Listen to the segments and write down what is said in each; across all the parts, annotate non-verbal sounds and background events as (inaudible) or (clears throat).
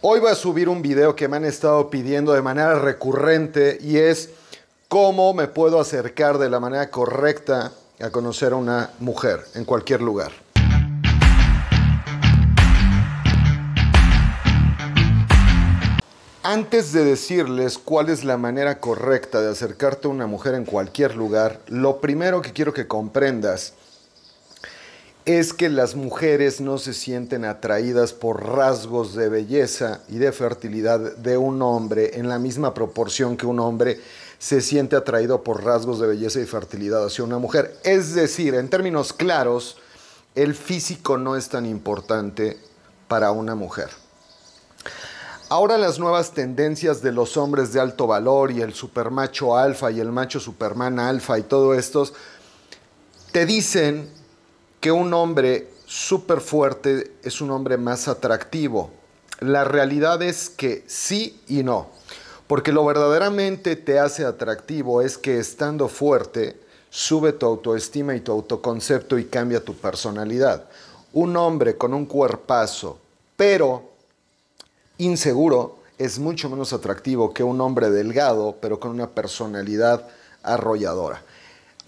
Hoy voy a subir un video que me han estado pidiendo de manera recurrente y es cómo me puedo acercar de la manera correcta a conocer a una mujer en cualquier lugar. Antes de decirles cuál es la manera correcta de acercarte a una mujer en cualquier lugar, lo primero que quiero que comprendas es que las mujeres no se sienten atraídas por rasgos de belleza y de fertilidad de un hombre en la misma proporción que un hombre se siente atraído por rasgos de belleza y fertilidad hacia una mujer. Es decir, en términos claros, el físico no es tan importante para una mujer. Ahora las nuevas tendencias de los hombres de alto valor y el supermacho alfa y el macho superman alfa y todo estos te dicen que un hombre súper fuerte es un hombre más atractivo. La realidad es que sí y no. Porque lo verdaderamente te hace atractivo es que estando fuerte, sube tu autoestima y tu autoconcepto y cambia tu personalidad. Un hombre con un cuerpazo, pero inseguro, es mucho menos atractivo que un hombre delgado, pero con una personalidad arrolladora.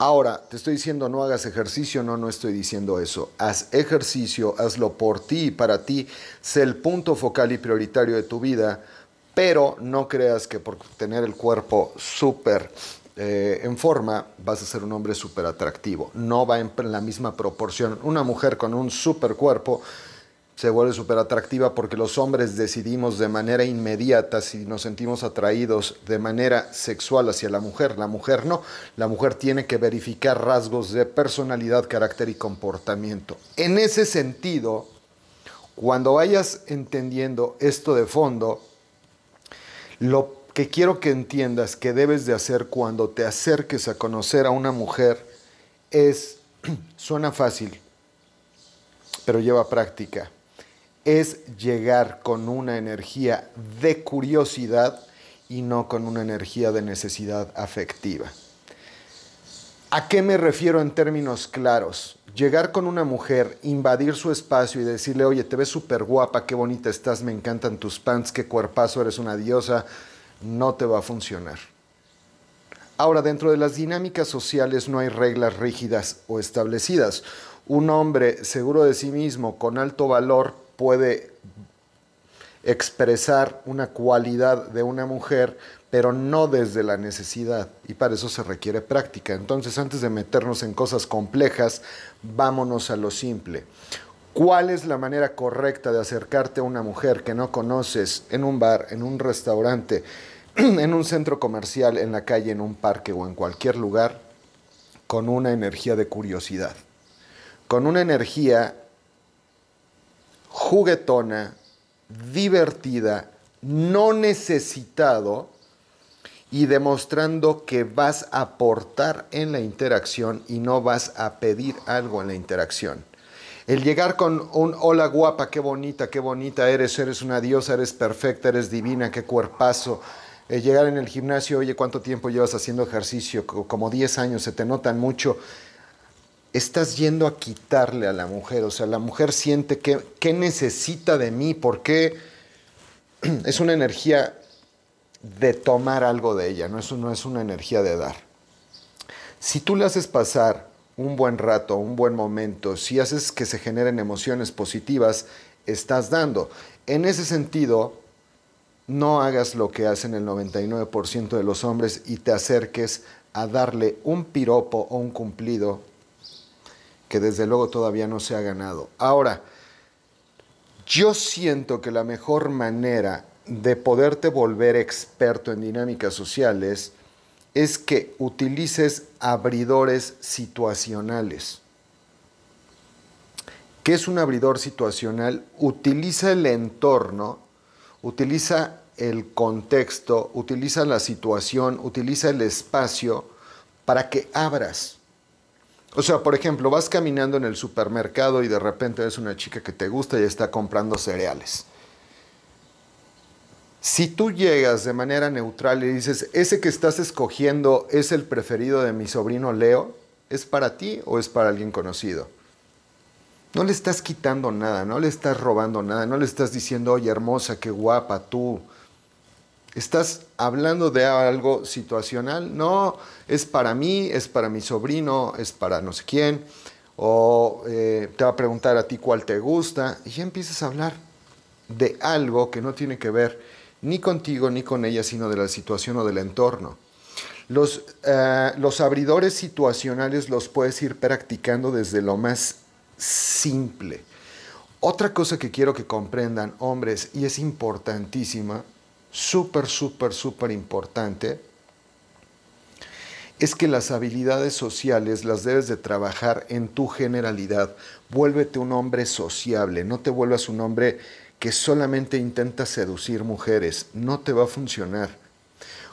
Ahora, te estoy diciendo no hagas ejercicio, no, no estoy diciendo eso. Haz ejercicio, hazlo por ti y para ti, sé el punto focal y prioritario de tu vida, pero no creas que por tener el cuerpo súper eh, en forma vas a ser un hombre súper atractivo. No va en la misma proporción. Una mujer con un súper cuerpo se vuelve súper atractiva porque los hombres decidimos de manera inmediata si nos sentimos atraídos de manera sexual hacia la mujer. La mujer no. La mujer tiene que verificar rasgos de personalidad, carácter y comportamiento. En ese sentido, cuando vayas entendiendo esto de fondo, lo que quiero que entiendas que debes de hacer cuando te acerques a conocer a una mujer es, (clears throat) suena fácil, pero lleva práctica es llegar con una energía de curiosidad y no con una energía de necesidad afectiva. ¿A qué me refiero en términos claros? Llegar con una mujer, invadir su espacio y decirle, oye, te ves súper guapa, qué bonita estás, me encantan tus pants, qué cuerpazo, eres una diosa, no te va a funcionar. Ahora, dentro de las dinámicas sociales no hay reglas rígidas o establecidas. Un hombre seguro de sí mismo, con alto valor, puede expresar una cualidad de una mujer, pero no desde la necesidad. Y para eso se requiere práctica. Entonces, antes de meternos en cosas complejas, vámonos a lo simple. ¿Cuál es la manera correcta de acercarte a una mujer que no conoces en un bar, en un restaurante, (clears throat) en un centro comercial, en la calle, en un parque o en cualquier lugar? Con una energía de curiosidad. Con una energía juguetona, divertida, no necesitado y demostrando que vas a aportar en la interacción y no vas a pedir algo en la interacción. El llegar con un hola guapa, qué bonita, qué bonita eres, eres una diosa, eres perfecta, eres divina, qué cuerpazo. El eh, llegar en el gimnasio, oye, ¿cuánto tiempo llevas haciendo ejercicio? Como 10 años, se te notan mucho estás yendo a quitarle a la mujer. O sea, la mujer siente que, ¿qué necesita de mí? porque (clears throat) Es una energía de tomar algo de ella, no es, no es una energía de dar. Si tú le haces pasar un buen rato, un buen momento, si haces que se generen emociones positivas, estás dando. En ese sentido, no hagas lo que hacen el 99% de los hombres y te acerques a darle un piropo o un cumplido que desde luego todavía no se ha ganado. Ahora, yo siento que la mejor manera de poderte volver experto en dinámicas sociales es que utilices abridores situacionales. ¿Qué es un abridor situacional? Utiliza el entorno, utiliza el contexto, utiliza la situación, utiliza el espacio para que abras. O sea, por ejemplo, vas caminando en el supermercado y de repente ves una chica que te gusta y está comprando cereales. Si tú llegas de manera neutral y dices, ese que estás escogiendo es el preferido de mi sobrino Leo, ¿es para ti o es para alguien conocido? No le estás quitando nada, no le estás robando nada, no le estás diciendo, oye hermosa, qué guapa tú, Estás hablando de algo situacional. No, es para mí, es para mi sobrino, es para no sé quién. O eh, te va a preguntar a ti cuál te gusta. Y ya empiezas a hablar de algo que no tiene que ver ni contigo ni con ella, sino de la situación o del entorno. Los, eh, los abridores situacionales los puedes ir practicando desde lo más simple. Otra cosa que quiero que comprendan, hombres, y es importantísima, súper, súper, súper importante, es que las habilidades sociales las debes de trabajar en tu generalidad. Vuélvete un hombre sociable, no te vuelvas un hombre que solamente intenta seducir mujeres, no te va a funcionar.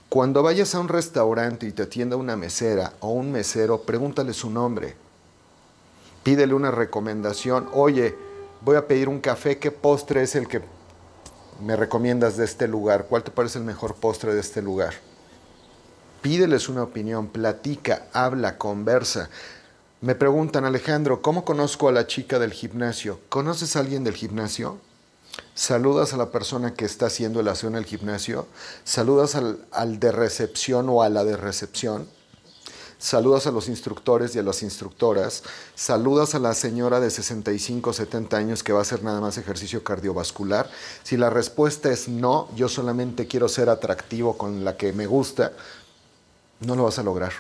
Cuando vayas a un restaurante y te atienda una mesera o un mesero, pregúntale su nombre. Pídele una recomendación. Oye, voy a pedir un café, ¿qué postre es el que me recomiendas de este lugar? ¿Cuál te parece el mejor postre de este lugar? Pídeles una opinión, platica, habla, conversa. Me preguntan, Alejandro, ¿cómo conozco a la chica del gimnasio? ¿Conoces a alguien del gimnasio? Saludas a la persona que está haciendo el aseo en el gimnasio. Saludas al, al de recepción o a la de recepción saludas a los instructores y a las instructoras, saludas a la señora de 65 70 años que va a hacer nada más ejercicio cardiovascular. Si la respuesta es no, yo solamente quiero ser atractivo con la que me gusta, no lo vas a lograr.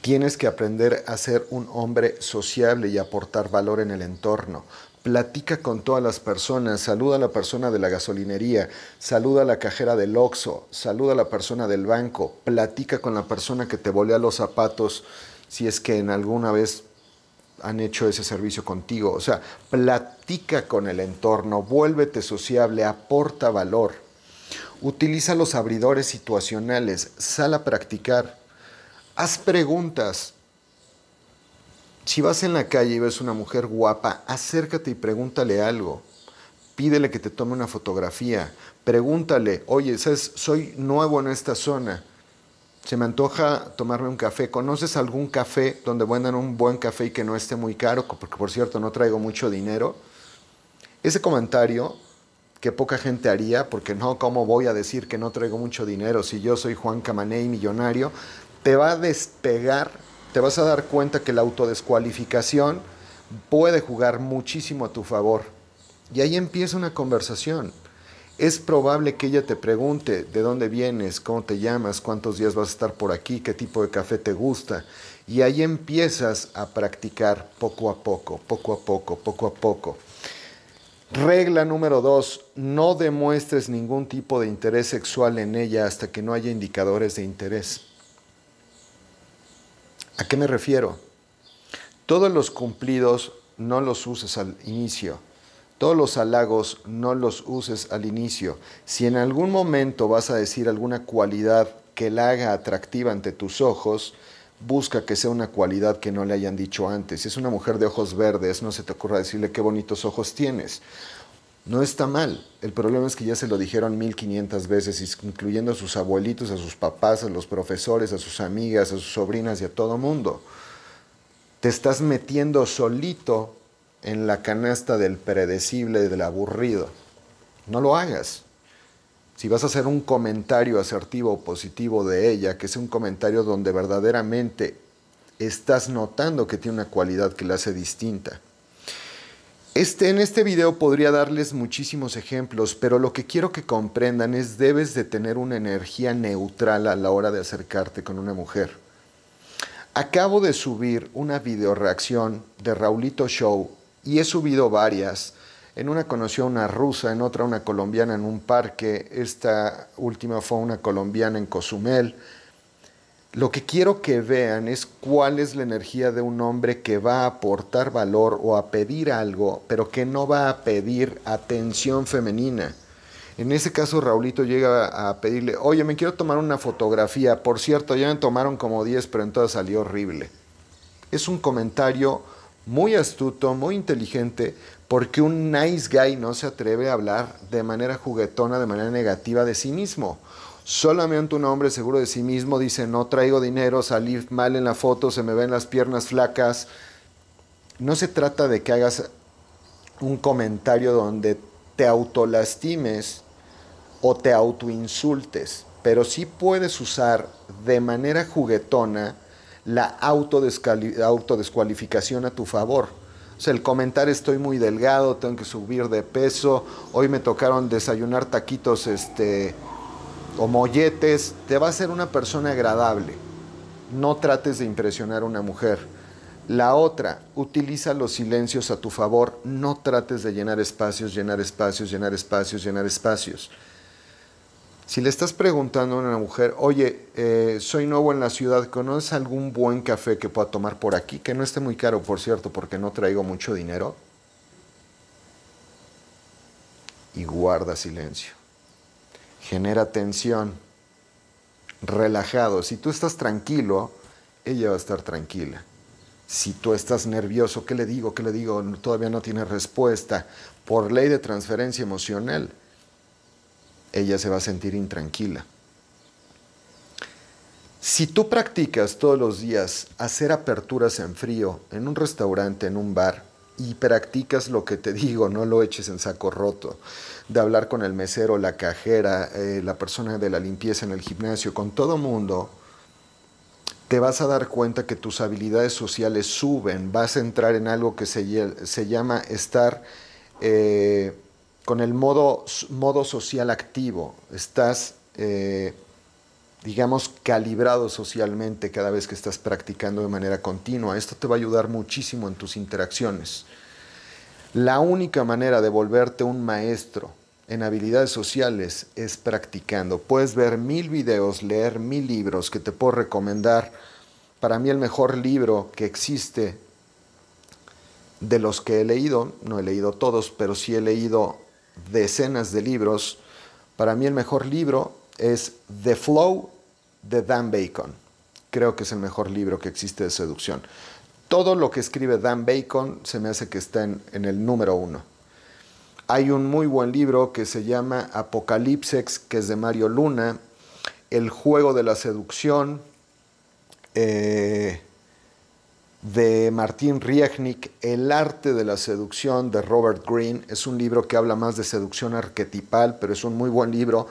Tienes que aprender a ser un hombre sociable y aportar valor en el entorno platica con todas las personas, saluda a la persona de la gasolinería, saluda a la cajera del Oxxo, saluda a la persona del banco, platica con la persona que te volea los zapatos si es que en alguna vez han hecho ese servicio contigo. O sea, platica con el entorno, vuélvete sociable, aporta valor. Utiliza los abridores situacionales, sal a practicar, haz preguntas, si vas en la calle y ves una mujer guapa, acércate y pregúntale algo. Pídele que te tome una fotografía. Pregúntale, oye, ¿sabes? Soy nuevo en esta zona. Se me antoja tomarme un café. ¿Conoces algún café donde vendan un buen café y que no esté muy caro? Porque por cierto no traigo mucho dinero. Ese comentario que poca gente haría, porque no, ¿cómo voy a decir que no traigo mucho dinero si yo soy Juan Camaney, millonario? Te va a despegar te vas a dar cuenta que la autodescualificación puede jugar muchísimo a tu favor. Y ahí empieza una conversación. Es probable que ella te pregunte de dónde vienes, cómo te llamas, cuántos días vas a estar por aquí, qué tipo de café te gusta. Y ahí empiezas a practicar poco a poco, poco a poco, poco a poco. Regla número dos, no demuestres ningún tipo de interés sexual en ella hasta que no haya indicadores de interés. ¿A qué me refiero? Todos los cumplidos no los uses al inicio. Todos los halagos no los uses al inicio. Si en algún momento vas a decir alguna cualidad que la haga atractiva ante tus ojos, busca que sea una cualidad que no le hayan dicho antes. Si es una mujer de ojos verdes, no se te ocurra decirle qué bonitos ojos tienes. No está mal. El problema es que ya se lo dijeron 1500 veces, incluyendo a sus abuelitos, a sus papás, a los profesores, a sus amigas, a sus sobrinas y a todo mundo. Te estás metiendo solito en la canasta del predecible, del aburrido. No lo hagas. Si vas a hacer un comentario asertivo o positivo de ella, que sea un comentario donde verdaderamente estás notando que tiene una cualidad que la hace distinta. Este, en este video podría darles muchísimos ejemplos, pero lo que quiero que comprendan es debes de tener una energía neutral a la hora de acercarte con una mujer. Acabo de subir una videoreacción de Raulito Show y he subido varias. En una conoció a una rusa, en otra una colombiana en un parque, esta última fue una colombiana en Cozumel. Lo que quiero que vean es cuál es la energía de un hombre que va a aportar valor o a pedir algo, pero que no va a pedir atención femenina. En ese caso, Raulito llega a pedirle, oye, me quiero tomar una fotografía. Por cierto, ya me tomaron como 10, pero en todas salió horrible. Es un comentario muy astuto, muy inteligente, porque un nice guy no se atreve a hablar de manera juguetona, de manera negativa de sí mismo solamente un hombre seguro de sí mismo dice, no traigo dinero, salí mal en la foto, se me ven las piernas flacas. No se trata de que hagas un comentario donde te autolastimes o te autoinsultes, pero sí puedes usar de manera juguetona la autodescualificación a tu favor. O sea, el comentar estoy muy delgado, tengo que subir de peso, hoy me tocaron desayunar taquitos este, o molletes, te va a ser una persona agradable. No trates de impresionar a una mujer. La otra, utiliza los silencios a tu favor. No trates de llenar espacios, llenar espacios, llenar espacios, llenar espacios. Si le estás preguntando a una mujer, oye, eh, soy nuevo en la ciudad, ¿conoces algún buen café que pueda tomar por aquí? Que no esté muy caro, por cierto, porque no traigo mucho dinero. Y guarda silencio genera tensión, relajado. Si tú estás tranquilo, ella va a estar tranquila. Si tú estás nervioso, ¿qué le digo? ¿Qué le digo? Todavía no tiene respuesta. Por ley de transferencia emocional, ella se va a sentir intranquila. Si tú practicas todos los días hacer aperturas en frío, en un restaurante, en un bar, y practicas lo que te (laughs) digo, no lo eches en saco roto, de hablar con el mesero, la cajera, eh, la persona de la limpieza en el gimnasio, con todo mundo, te vas a dar cuenta que tus habilidades sociales suben, vas a entrar en algo que se, se llama estar eh, con el modo, modo social activo, estás... Eh, digamos, calibrado socialmente cada vez que estás practicando de manera continua. Esto te va a ayudar muchísimo en tus interacciones. La única manera de volverte un maestro en habilidades sociales es practicando. Puedes ver mil videos, leer mil libros que te puedo recomendar. Para mí el mejor libro que existe de los que he leído, no he leído todos, pero sí he leído decenas de libros, para mí el mejor libro es The Flow de Dan Bacon. Creo que es el mejor libro que existe de seducción. Todo lo que escribe Dan Bacon se me hace que está en, el número uno. Hay un muy buen libro que se llama Apocalipsex, que es de Mario Luna, El juego de la seducción. Eh, de Martín Riechnik, El arte de la seducción de Robert Greene. Es un libro que habla más de seducción arquetipal, pero es un muy buen libro.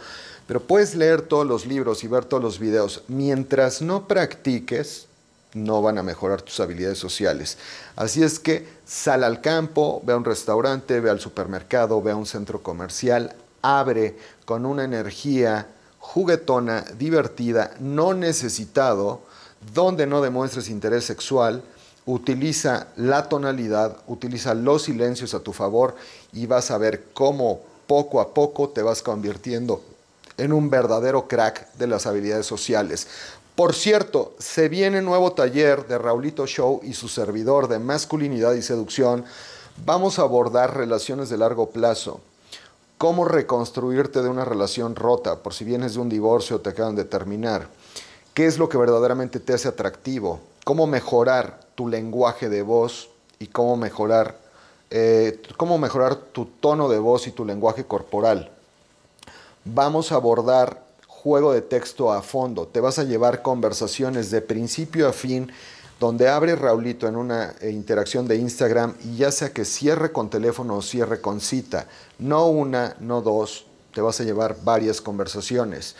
Pero puedes leer todos los libros y ver todos los videos. Mientras no practiques, no van a mejorar tus habilidades sociales. Así es que sal al campo, ve a un restaurante, ve al supermercado, ve a un centro comercial, abre con una energía juguetona, divertida, no necesitado, donde no demuestres interés sexual, utiliza la tonalidad, utiliza los silencios a tu favor y vas a ver cómo poco a poco te vas convirtiendo en un verdadero crack de las habilidades sociales. Por cierto, se viene nuevo taller de Raulito Show y su servidor de masculinidad y seducción. Vamos a abordar relaciones de largo plazo. Cómo reconstruirte de una relación rota, por si vienes de un divorcio o te acaban de terminar. ¿Qué es lo que verdaderamente te hace atractivo? ¿Cómo mejorar tu lenguaje de voz y cómo mejorar, eh, cómo mejorar tu tono de voz y tu lenguaje corporal. Vamos a abordar juego de texto a fondo. Te vas a llevar conversaciones de principio a fin donde abre Raulito en una eh, interacción de Instagram y ya sea que cierre con teléfono o cierre con cita, no una, no dos, te vas a llevar varias conversaciones.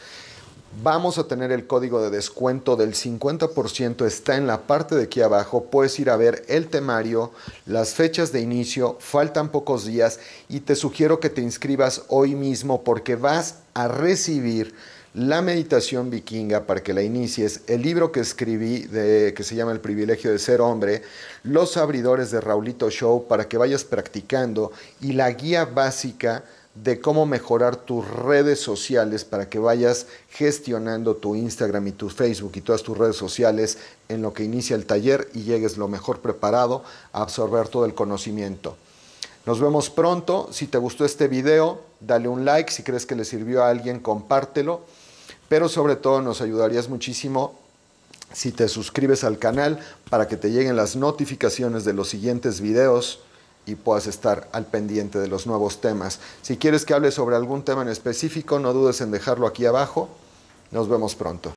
Vamos a tener el código de descuento del 50%, está en la parte de aquí abajo, puedes ir a ver el temario, las fechas de inicio, faltan pocos días y te sugiero que te inscribas hoy mismo porque vas a recibir la meditación vikinga para que la inicies, el libro que escribí de, que se llama El privilegio de ser hombre, los abridores de Raulito Show para que vayas practicando y la guía básica de cómo mejorar tus redes sociales para que vayas gestionando tu Instagram y tu Facebook y todas tus redes sociales en lo que inicia el taller y llegues lo mejor preparado a absorber todo el conocimiento. Nos vemos pronto. Si te gustó este video, dale un like. Si crees que le sirvió a alguien, compártelo. Pero sobre todo nos ayudarías muchísimo si te suscribes al canal para que te lleguen las notificaciones de los siguientes videos y puedas estar al pendiente de los nuevos temas. Si quieres que hable sobre algún tema en específico, no dudes en dejarlo aquí abajo. Nos vemos pronto.